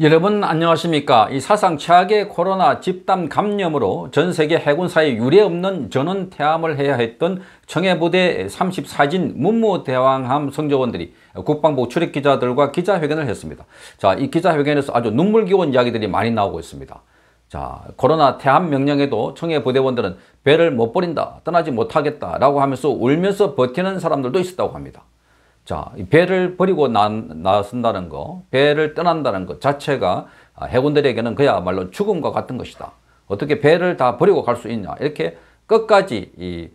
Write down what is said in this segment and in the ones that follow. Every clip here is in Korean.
여러분 안녕하십니까 이 사상 최악의 코로나 집단 감염으로 전 세계 해군사에 유례없는 전원 퇴함을 해야 했던 청해부대 34진 문무대왕함 성조원들이 국방부 출입기자들과 기자회견을 했습니다 자이 기자회견에서 아주 눈물기운 이야기들이 많이 나오고 있습니다 자 코로나 태함 명령에도 청해부대원들은 배를 못 버린다 떠나지 못하겠다 라고 하면서 울면서 버티는 사람들도 있었다고 합니다 자, 배를 버리고 나, 나선다는 거, 배를 떠난다는 것 자체가 해군들에게는 그야말로 죽음과 같은 것이다. 어떻게 배를 다 버리고 갈 수 있냐. 이렇게 끝까지 이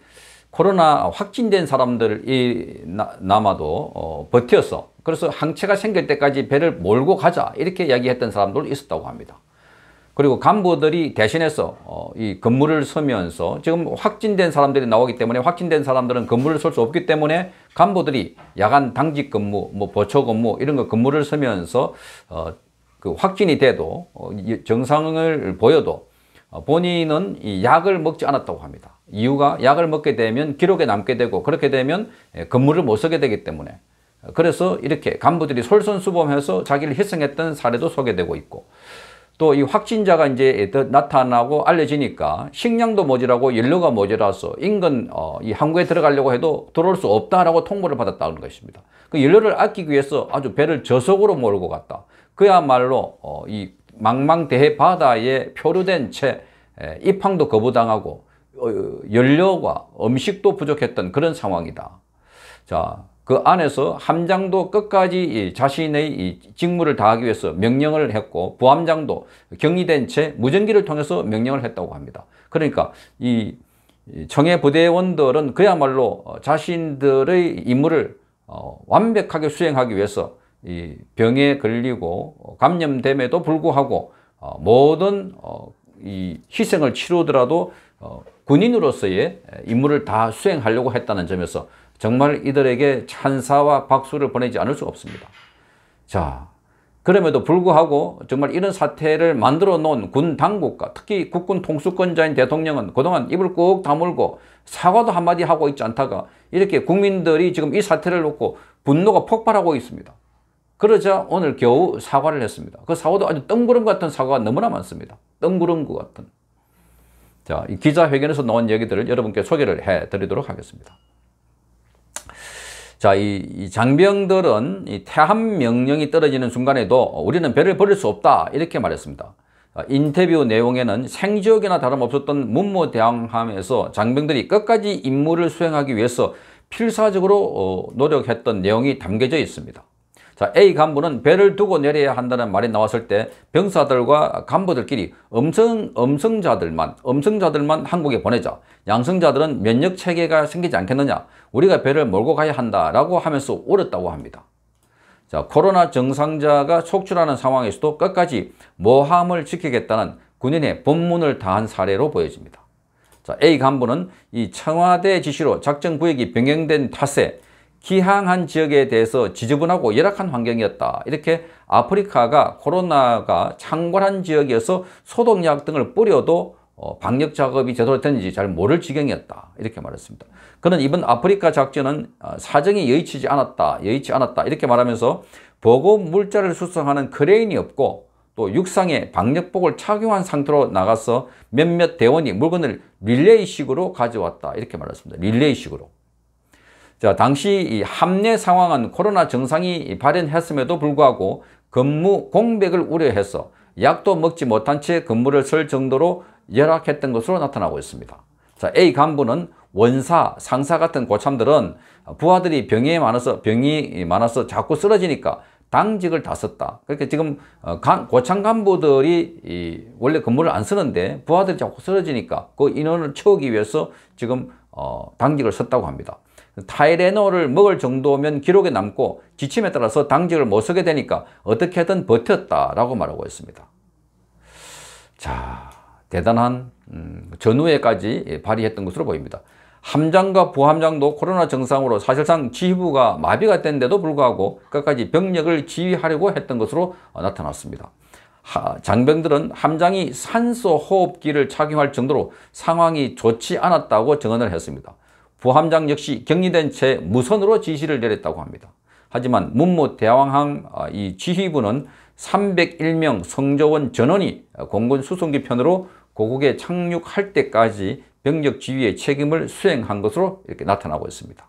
코로나 확진된 사람들이 남아도 어, 버텨서 그래서 항체가 생길 때까지 배를 몰고 가자 이렇게 이야기했던 사람도 있었다고 합니다. 그리고 간부들이 대신해서 어, 이 건물을 서면서 지금 확진된 사람들이 나오기 때문에 확진된 사람들은 건물을 설 수 없기 때문에 간부들이 야간 당직 근무, 뭐 보초 근무 이런 거 건물을 서면서 어, 그 확진이 돼도 어, 정상을 보여도 어, 본인은 이 약을 먹지 않았다고 합니다. 이유가 약을 먹게 되면 기록에 남게 되고 그렇게 되면 건물을 예, 못 서게 되기 때문에 그래서 이렇게 간부들이 솔선수범해서 자기를 희생했던 사례도 소개되고 있고 또이 확진자가 이제 나타나고 알려지니까 식량도 모자라고 연료가 모자라서 인근 어, 이 항구에 들어가려고 해도 들어올 수 없다라고 통보를 받았다는 것입니다. 그 연료를 아끼기 위해서 아주 배를 저속으로 몰고 갔다. 그야말로 어, 이 망망대해 바다에 표류된 채 입항도 거부당하고 어, 연료와 음식도 부족했던 그런 상황이다. 자, 그 안에서 함장도 끝까지 자신의 직무를 다하기 위해서 명령을 했고 부함장도 격리된 채 무전기를 통해서 명령을 했다고 합니다. 그러니까 이 청해 부대원들은 그야말로 어, 자신들의 임무를 어, 완벽하게 수행하기 위해서 병에 걸리고 어, 감염됨에도 불구하고 모든 희생을 치르더라도 군인으로서의 임무를 다 수행하려고 했다는 점에서 정말 이들에게 찬사와 박수를 보내지 않을 수 없습니다. 자, 그럼에도 불구하고 정말 이런 사태를 만들어 놓은 군 당국과 특히 국군 통수권자인 대통령은 그동안 입을 꾹 다물고 사과도 한마디 하고 있지 않다가 이렇게 국민들이 지금 이 사태를 놓고 분노가 폭발하고 있습니다. 그러자 오늘 겨우 사과를 했습니다. 그 사과도 아주 뜬구름 같은 사과가 너무나 많습니다. 뜬구름 같은. 자, 기자회견에서 나온 얘기들을 여러분께 소개를 해드리도록 하겠습니다. 자, 이, 이 장병들은 이 태함 명령이 떨어지는 순간에도 우리는 배를 버릴 수 없다 이렇게 말했습니다. 인터뷰 내용에는 생지옥이나 다름없었던 문무대왕함에서 장병들이 끝까지 임무를 수행하기 위해서 필사적으로 어, 노력했던 내용이 담겨져 있습니다. 자, A 간부는 배를 두고 내려야 한다는 말이 나왔을 때 병사들과 간부들끼리 음성, 음성자들만, 음성자들만 한국에 보내자. 양성자들은 면역 체계가 생기지 않겠느냐. 우리가 배를 몰고 가야 한다라고 하면서 울었다고 합니다. 자, 코로나 정상자가 속출하는 상황에서도 끝까지 모함을 지키겠다는 군인의 본문을 다한 사례로 보여집니다. 자, A 간부는 이 청와대 지시로 작전 구역이 변경된 탓에 기항한 지역에 대해서 지저분하고 열악한 환경이었다. 이렇게 아프리카가 코로나가 창궐한 지역에서 소독약 등을 뿌려도 어, 방역 작업이 제대로 됐는지 잘 모를 지경이었다. 이렇게 말했습니다. 그는 이번 아프리카 작전은 어, 사정이 여의치지 않았다. 여의치 않았다. 이렇게 말하면서 보급 물자를 수송하는 크레인이 없고 또 육상에 방역복을 착용한 상태로 나가서 몇몇 대원이 물건을 릴레이식으로 가져왔다. 이렇게 말했습니다. 릴레이식으로. 자, 당시 이 함내 상황은 코로나 증상이 발현했음에도 불구하고 근무 공백을 우려해서 약도 먹지 못한 채 근무를 쓸 정도로 열악했던 것으로 나타나고 있습니다. 자, A 간부는 원사, 상사 같은 고참들은 부하들이 병이 많아서 병이 많아서 자꾸 쓰러지니까 당직을 다 썼다. 그렇게 그러니까 지금 어, 고참 간부들이 원래 근무를 안 쓰는데 부하들이 자꾸 쓰러지니까 그 인원을 채우기 위해서 지금 어, 당직을 썼다고 합니다. 타이레놀을 먹을 정도면 기록에 남고 지침에 따라서 당직을 못서게 되니까 어떻게든 버텼다라고 말하고 있습니다. 자, 대단한 음, 전후에까지 예, 발휘했던 것으로 보입니다. 함장과 부함장도 코로나 증상으로 사실상 지휘부가 마비가 됐데도 불구하고 끝까지 병력을 지휘하려고 했던 것으로 어, 나타났습니다. 장병들은 함장이 산소 호흡기를 착용할 정도로 상황이 좋지 않았다고 증언을 했습니다. 부함장 역시 격리된 채 무선으로 지시를 내렸다고 합니다. 하지만 문무 대왕항 아, 이 지휘부는 301명 성조원 전원이 공군 수송기 편으로 고국에 착륙할 때까지 병력 지휘의 책임을 수행한 것으로 이렇게 나타나고 있습니다.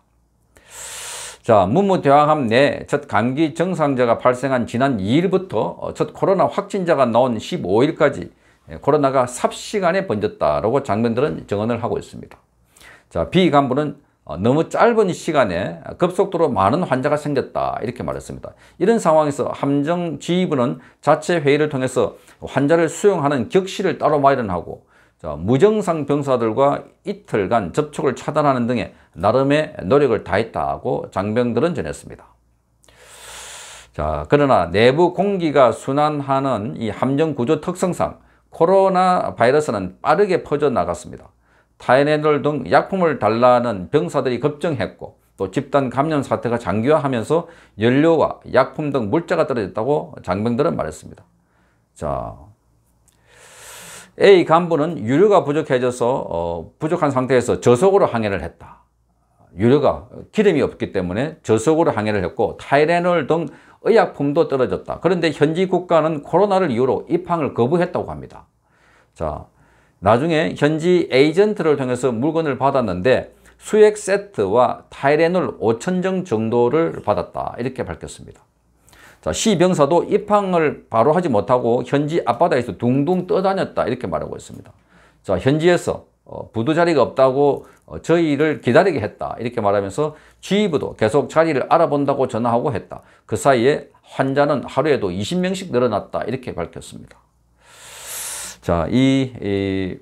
자, 문무대왕함 내 첫 감기 정상자가 발생한 지난 2일부터 첫 코로나 확진자가 나온 15일까지 코로나가 삽시간에 번졌다라고 장면들은 증언을 하고 있습니다. 자, 비간부는 어, 너무 짧은 시간에 급속도로 많은 환자가 생겼다 이렇게 말했습니다. 이런 상황에서 함정지휘부는 자체 회의를 통해서 환자를 수용하는 격실을 따로 마련하고 무정상 병사들과 이틀간 접촉을 차단하는 등의 나름의 노력을 다했다고 장병들은 전했습니다. 자, 그러나 내부 공기가 순환하는 이 함정 구조 특성상 코로나 바이러스는 빠르게 퍼져나갔습니다. 타이레놀 등 약품을 달라는 병사들이 급증했고 또 집단 감염 사태가 장기화하면서 연료와 약품 등 물자가 떨어졌다고 장병들은 말했습니다. 자, A 간부는 유료가 부족해져서 어, 부족한 상태에서 저속으로 항해를 했다. 유료가 기름이 없기 때문에 저속으로 항해를 했고 타이레놀 등 의약품도 떨어졌다. 그런데 현지 국가는 코로나를 이유로 입항을 거부했다고 합니다. 자, 나중에 현지 에이전트를 통해서 물건을 받았는데 수액 세트와 타이레놀 5천정 정도를 받았다 이렇게 밝혔습니다. 자, 시 병사도 입항을 바로 하지 못하고 현지 앞바다에서 둥둥 떠다녔다 이렇게 말하고 있습니다. 자, 현지에서 어, 부두 자리가 없다고 어, 저희를 기다리게 했다 이렇게 말하면서 지휘부도 계속 자리를 알아본다고 전화하고 했다. 그 사이에 환자는 하루에도 20명씩 늘어났다 이렇게 밝혔습니다. 자, 이, 이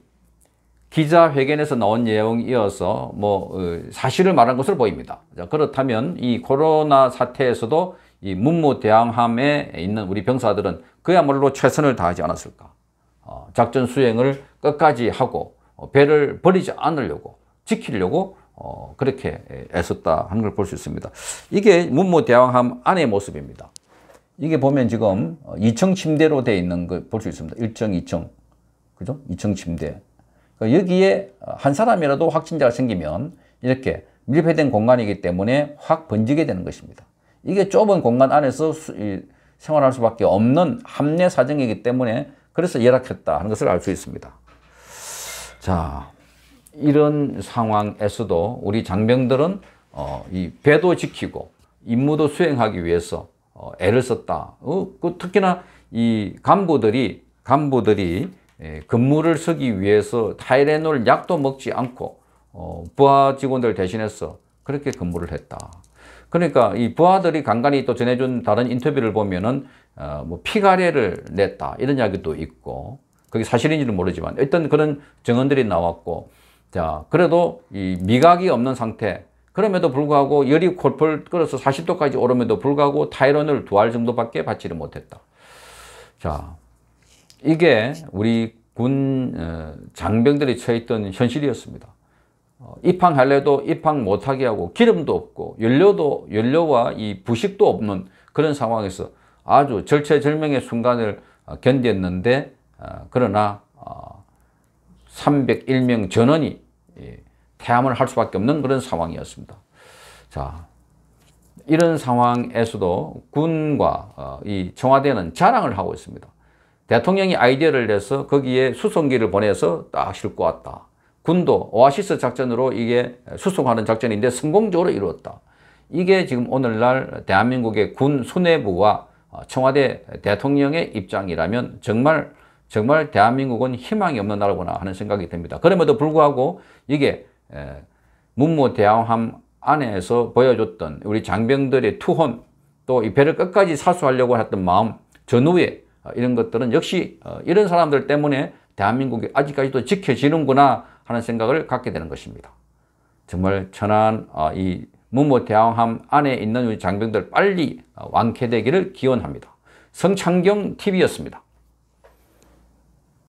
기자회견에서 나온 내용이어서 뭐 어, 사실을 말한 것으로 보입니다. 자, 그렇다면 이 코로나 사태에서도 이 문무 대왕함에 있는 우리 병사들은 그야말로 최선을 다하지 않았을까. 어, 작전 수행을 끝까지 하고 어, 배를 버리지 않으려고 지키려고 어, 그렇게 애썼다 하는 걸 볼 수 있습니다. 이게 문무 대왕함 안의 모습입니다. 이게 보면 지금 2층 어, 침대로 되어 있는 걸 볼 수 있습니다. 1층, 2층. 그죠? 2층 침대. 그러니까 여기에 한 사람이라도 확진자가 생기면 이렇게 밀폐된 공간이기 때문에 확 번지게 되는 것입니다. 이게 좁은 공간 안에서 생활할 수밖에 없는 합례 사정이기 때문에 그래서 열악했다 하는 것을 알 수 있습니다. 자, 이런 상황에서도 우리 장병들은 어, 이 배도 지키고 임무도 수행하기 위해서 어, 애를 썼다. 어, 그 특히나 이 간부들이 간부들이 예, 근무를 서기 위해서 타이레놀 약도 먹지 않고 어, 부하 직원들 대신해서 그렇게 근무를 했다. 그러니까 이 부하들이 간간히 또 전해준 다른 인터뷰를 보면은 어, 뭐 피가래를 냈다 이런 이야기도 있고 그게 사실인지는 모르지만 일단 그런 증언들이 나왔고 자 그래도 이 미각이 없는 상태 그럼에도 불구하고 열이 콜폴 끓어서 40도까지 오름에도 불구하고 타이론을 두알 정도밖에 받지를 못했다. 자, 이게 우리 군 어, 장병들이 처했던 현실이었습니다. 어, 입항할래도 입항 못하게 하고 기름도 없고 연료도 연료와 이 부식도 없는 그런 상황에서 아주 절체절명의 순간을 어, 견뎠는데 그러나 301명 전원이 태함을 예, 할 수밖에 없는 그런 상황이었습니다. 자, 이런 상황에서도 군과 이 청와대는 자랑을 하고 있습니다. 대통령이 아이디어를 내서 거기에 수송기를 보내서 딱 싣고 왔다. 군도 오아시스 작전으로 이게 수송하는 작전인데 성공적으로 이루었다. 이게 지금 오늘날 대한민국의 군 수뇌부와 청와대 대통령의 입장이라면 정말 정말 대한민국은 희망이 없는 나라구나 하는 생각이 듭니다. 그럼에도 불구하고 이게 문무대왕함 안에서 보여줬던 우리 장병들의 투혼 또 이 배를 끝까지 사수하려고 했던 마음 전후에 어, 이런 것들은 역시 어, 이런 사람들 때문에 대한민국이 아직까지도 지켜지는구나 하는 생각을 갖게 되는 것입니다. 정말 천안 어, 이 문모 대왕함 안에 있는 우리 장병들 빨리 완쾌되기를 기원합니다. 성창경 TV였습니다.